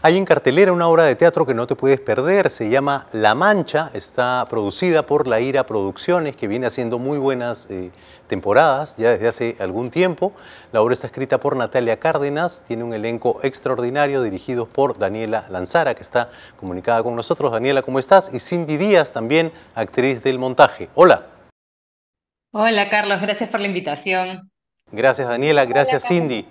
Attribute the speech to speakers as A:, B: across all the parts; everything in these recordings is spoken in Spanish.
A: Hay en cartelera una obra de teatro que no te puedes perder, se llama La Mancha, está producida por La Ira Producciones, que viene haciendo muy buenas eh, temporadas ya desde hace algún tiempo. La obra está escrita por Natalia Cárdenas, tiene un elenco extraordinario dirigido por Daniela Lanzara, que está comunicada con nosotros. Daniela, ¿cómo estás? Y Cindy Díaz, también actriz del montaje. Hola.
B: Hola, Carlos, gracias por la invitación.
A: Gracias, Daniela, gracias, Cindy.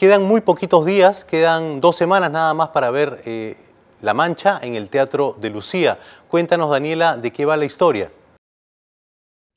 A: Quedan muy poquitos días, quedan dos semanas nada más para ver eh, La Mancha en el Teatro de Lucía. Cuéntanos, Daniela, de qué va la historia.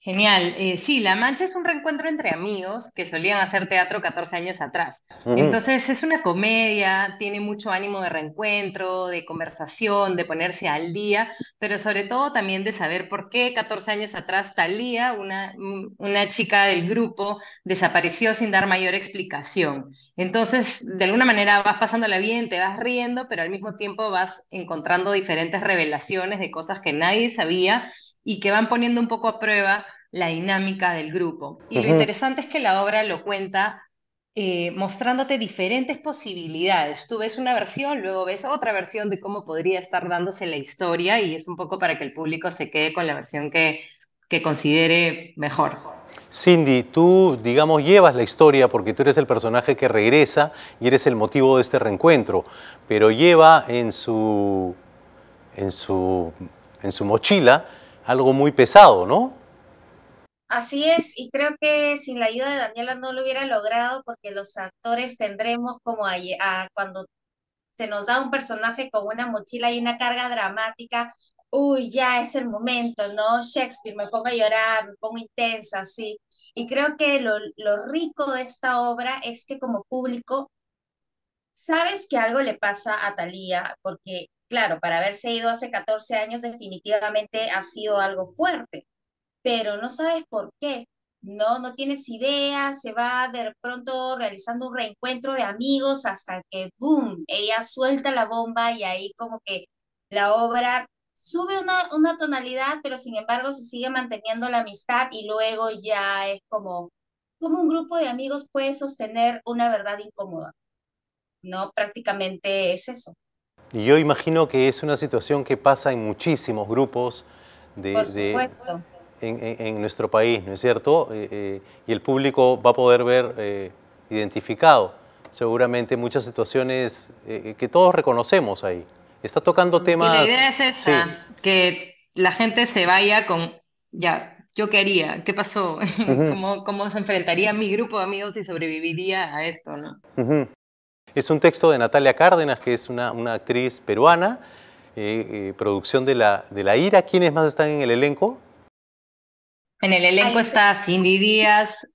B: Genial. Eh, sí, La Mancha es un reencuentro entre amigos que solían hacer teatro 14 años atrás.
A: Entonces
B: es una comedia, tiene mucho ánimo de reencuentro, de conversación, de ponerse al día, pero sobre todo también de saber por qué 14 años atrás Talía, una, mm, una chica del grupo, desapareció sin dar mayor explicación. Entonces, de alguna manera vas pasándola bien, te vas riendo, pero al mismo tiempo vas encontrando diferentes revelaciones de cosas que nadie sabía y que van poniendo un poco a prueba la dinámica del grupo. Y lo interesante es que la obra lo cuenta eh, mostrándote diferentes posibilidades. Tú ves una versión, luego ves otra versión de cómo podría estar dándose la historia y es un poco para que el público se quede con la versión que, que considere mejor.
A: Cindy, tú, digamos, llevas la historia porque tú eres el personaje que regresa y eres el motivo de este reencuentro, pero lleva en su, en su, en su mochila algo muy pesado, ¿no?
C: Así es, y creo que sin la ayuda de Daniela no lo hubiera logrado porque los actores tendremos como a, cuando se nos da un personaje con una mochila y una carga dramática, uy, ya es el momento, ¿no? Shakespeare, me pongo a llorar, me pongo intensa, sí. Y creo que lo, lo rico de esta obra es que como público sabes que algo le pasa a Talía, porque, claro, para haberse ido hace 14 años definitivamente ha sido algo fuerte pero no sabes por qué, no, no tienes idea, se va de pronto realizando un reencuentro de amigos hasta que, ¡boom!, ella suelta la bomba y ahí como que la obra sube una, una tonalidad, pero sin embargo se sigue manteniendo la amistad y luego ya es como, como un grupo de amigos puede sostener una verdad incómoda. No, prácticamente es eso.
A: Y yo imagino que es una situación que pasa en muchísimos grupos Por supuesto. de en, nuestro país, ¿no es cierto? Eh, eh, y el público va a poder ver eh, identificado seguramente muchas situaciones que todos reconocemos ahí. Está tocando temas... la idea es esa,
B: que la gente se vaya con, ya, yo qué haría, qué pasó, ¿Cómo, ¿Cómo, se enfrentaría mi grupo de amigos y sobreviviría a esto, ¿no?
A: Es un texto de Natalia Cárdenas, que es una, una actriz peruana, producción de la, de la Ira. ¿Quiénes más están en el elenco?
B: En el elenco está Cindy Díaz,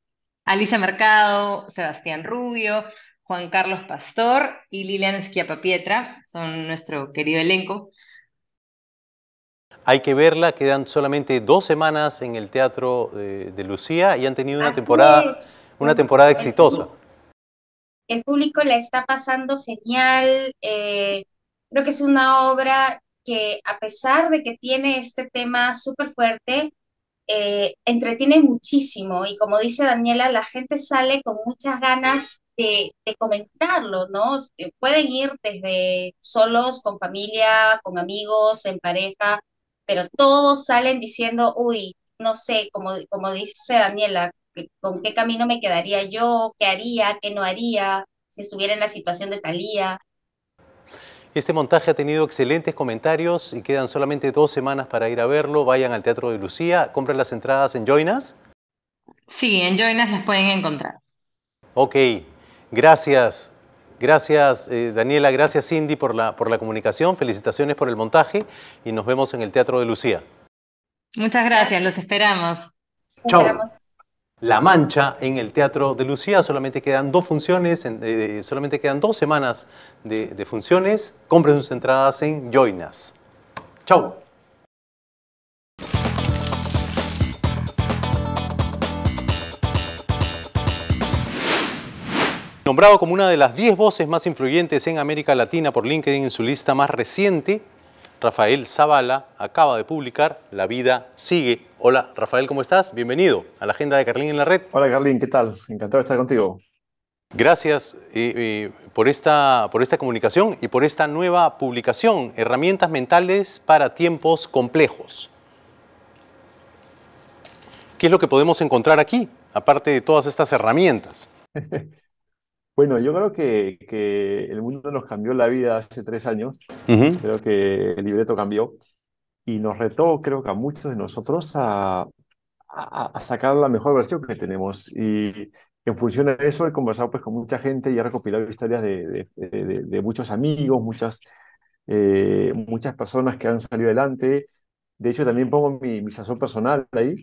B: Alicia Mercado, Sebastián Rubio, Juan Carlos Pastor y Lilian Esquiapapietra, son nuestro querido elenco.
A: Hay que verla, quedan solamente dos semanas en el Teatro eh, de, Lucía y han tenido una ah, temporada, pues, una temporada pues, exitosa.
C: El público la está pasando genial, eh, creo que es una obra que a pesar de que tiene este tema súper fuerte, eh, entretiene muchísimo y como dice Daniela, la gente sale con muchas ganas de, comentarlo, ¿no? Eh, pueden ir desde solos, con familia, con amigos, en pareja, pero todos salen diciendo, uy, no sé, como, como dice Daniela, con qué camino me quedaría yo, qué haría, qué no haría, si estuviera en la situación de Talía.
A: Este montaje ha tenido excelentes comentarios y quedan solamente dos semanas para ir a verlo. Vayan al Teatro de Lucía, compren las entradas en Joinas.
B: Sí, en Joinas las pueden encontrar.
A: Ok, gracias. Gracias eh, Daniela, gracias Cindy por la, por la comunicación, felicitaciones por el montaje y nos vemos en el Teatro de Lucía.
B: Muchas gracias, los esperamos.
A: Chao. La Mancha en el Teatro de Lucía. Solamente quedan dos funciones, eh, eh, solamente quedan dos semanas de, funciones. Compren sus entradas en Joinas. Chau. Nombrado como una de las 10 voces más influyentes en América Latina por LinkedIn en su lista más reciente, Rafael Zavala acaba de publicar La vida sigue. Hola Rafael, ¿cómo estás? Bienvenido a la agenda de Carlín en la red.
D: Hola Carlín, ¿qué tal? Encantado de estar contigo.
A: Gracias eh, eh, por, esta, por esta comunicación y por esta nueva publicación, Herramientas Mentales para Tiempos Complejos. ¿Qué es lo que podemos encontrar aquí, aparte de todas estas herramientas?
D: Bueno, yo creo que, que, el mundo nos cambió la vida hace tres años. Creo que el libreto cambió y nos retó, creo que a muchos de nosotros, a, sacar la mejor versión que tenemos. Y, en función de eso he conversado pues, con mucha gente y he recopilado historias de, de, muchos amigos, muchas, eh, muchas personas que han salido adelante. De hecho, también pongo mi, sazón personal ahí.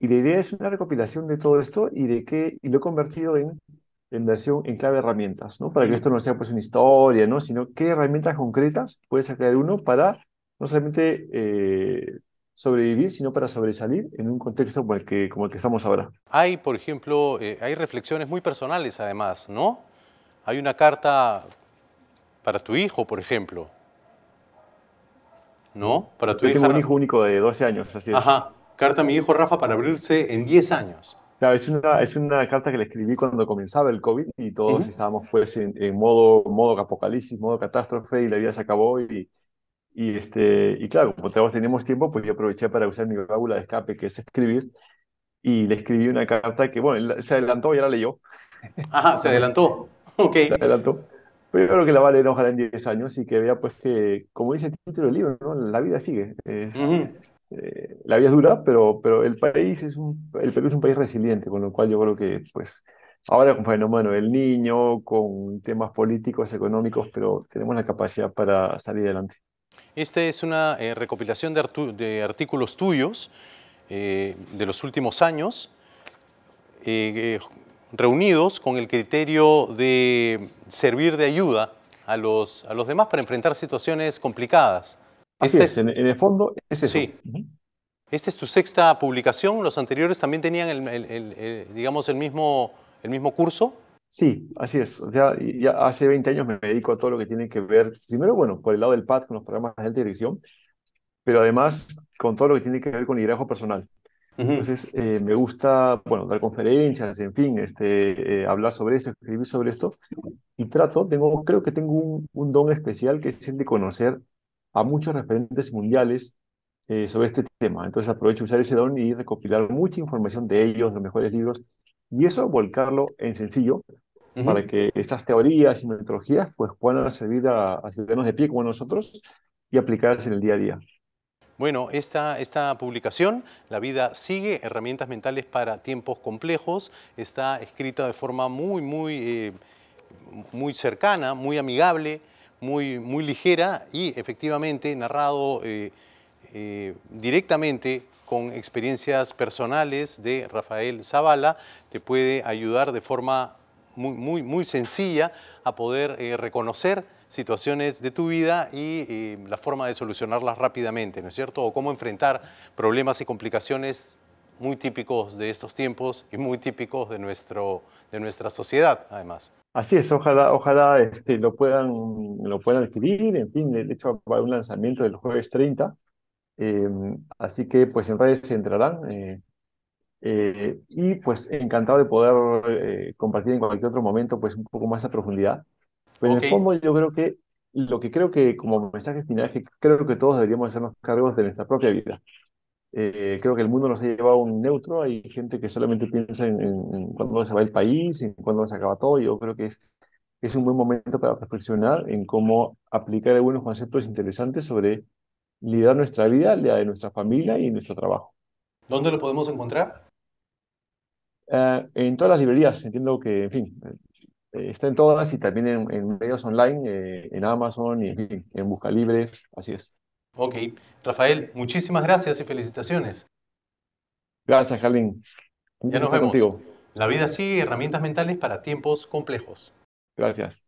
D: Y la idea es una recopilación de todo esto y de qué, y lo he convertido en en versión en clave herramientas, ¿no? Para que esto no sea pues una historia, ¿no? Sino qué herramientas concretas puede sacar uno para no solamente eh, sobrevivir, sino para sobresalir en un contexto como el que, como el que estamos ahora.
A: Hay, por ejemplo, eh, hay reflexiones muy personales además, ¿no? Hay una carta para tu hijo, por ejemplo. ¿No? Para tu Yo Tengo un hijo
D: único de 12 años, así es. Ajá.
A: Carta a mi hijo Rafa para abrirse en 10 años.
D: Claro, es una, es una carta que le escribí cuando comenzaba el COVID y todos estábamos pues en, modo, modo apocalipsis, modo catástrofe y la vida se acabó y, y, este, y claro, como todos teníamos tiempo, pues yo aproveché para usar mi válvula de escape que es escribir y le escribí una carta que, bueno, se adelantó, ya la leyó. Ajá, se adelantó, ok. Se adelantó. Pero yo creo que la va a leer ojalá en 10 años y que vea pues que, como dice el título del libro, ¿no? la vida sigue. Eh, la vida es dura, pero, pero el país es un, el Perú es un país resiliente, con lo cual yo creo que, pues, ahora con fenómeno del niño, con temas políticos, económicos, pero tenemos la capacidad para salir adelante.
A: Esta es una eh, recopilación de, artículos tuyos eh, de los últimos años, reunidos con el criterio de servir de ayuda a los, a los demás para enfrentar situaciones complicadas. Así este es, en, el fondo es eso. Sí. Esta es tu sexta publicación. ¿Los anteriores también tenían, el, digamos, el mismo, el mismo curso?
D: Sí, así es. ya hace 20 años me dedico a todo lo que tiene que ver, primero, bueno, por el lado del PAD, con los programas de alta dirección, pero además con todo lo que tiene que ver con liderazgo personal. Entonces, eh, me gusta, bueno, dar conferencias, en fin, este, eh, hablar sobre esto, escribir sobre esto, y trato, tengo, creo que tengo un, un don especial que es el de conocer a muchos referentes mundiales eh, sobre este tema. Entonces aprovecho usar ese don y recopilar mucha información de ellos, los mejores libros, y eso volcarlo en sencillo para que estas teorías y metodologías pues, puedan servir a, a ciudadanos de pie como nosotros y aplicarlas en el día a día.
A: Bueno, esta, esta, publicación, La vida sigue, herramientas mentales para tiempos complejos, está escrita de forma muy, muy, eh, muy cercana, muy amigable muy, ligera y efectivamente narrado eh, eh, directamente con experiencias personales de Rafael Zavala, te puede ayudar de forma muy, muy, muy sencilla a poder eh, reconocer situaciones de tu vida y la forma de solucionarlas rápidamente, ¿no es cierto? O cómo enfrentar problemas y complicaciones muy típicos de estos tiempos y muy típicos de, nuestro, de nuestra sociedad, además.
D: Así es, ojalá, ojalá este, lo, puedan, lo puedan adquirir, en fin, de hecho va a un lanzamiento del jueves 30, em, así que pues en redes se entrarán eh, eh, y pues encantado de poder eh, compartir en cualquier otro momento pues un poco más a profundidad. Pero en el fondo yo creo que lo que creo que como mensaje final es que creo que todos deberíamos hacernos cargos de nuestra propia vida. Eh, creo que el mundo nos ha llevado a un neutro. Hay gente que solamente piensa en, en cuándo se va el país, en cuándo se acaba todo. Yo creo que es, es un buen momento para reflexionar en cómo aplicar algunos conceptos interesantes sobre liderar nuestra vida, la de nuestra familia y nuestro trabajo.
A: ¿Dónde lo podemos encontrar?
D: Eh, en todas las librerías, entiendo que, en fin, eh, está en todas y también en, medios online, en Amazon y en, en Busca Libre, así es.
A: Ok. Rafael, muchísimas gracias y felicitaciones.
D: Gracias, Jalín. Ya nos vemos. Contigo.
A: La vida sigue herramientas mentales para tiempos complejos.
D: Gracias.